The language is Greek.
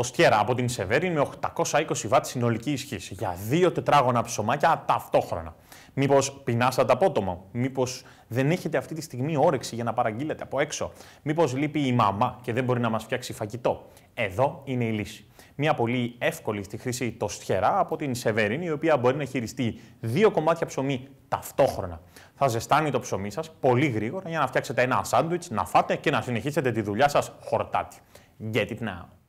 το στιερά από την Σεβέριν με 820 βατ συνολική ισχύς για δύο τετράγωνα ψωμάκια ταυτόχρονα. Μήπως πεινάσατε τα απότομα, μήπως δεν έχετε αυτή τη στιγμή όρεξη για να παραγγείλετε από έξω, μήπως λείπει η μαμά και δεν μπορεί να μας φτιάξει φαγητό. Εδώ είναι η λύση. Μια πολύ εύκολη στη χρήση το στιερά από την Σεβέριν, η οποία μπορεί να χειριστεί δύο κομμάτια ψωμί ταυτόχρονα. Θα ζεστάνει το ψωμί σας πολύ γρήγορα για να φτιάξετε ένα σάντουιτ, να φάτε και να συνεχίσετε τη δουλειά σας χορτάτη. Get it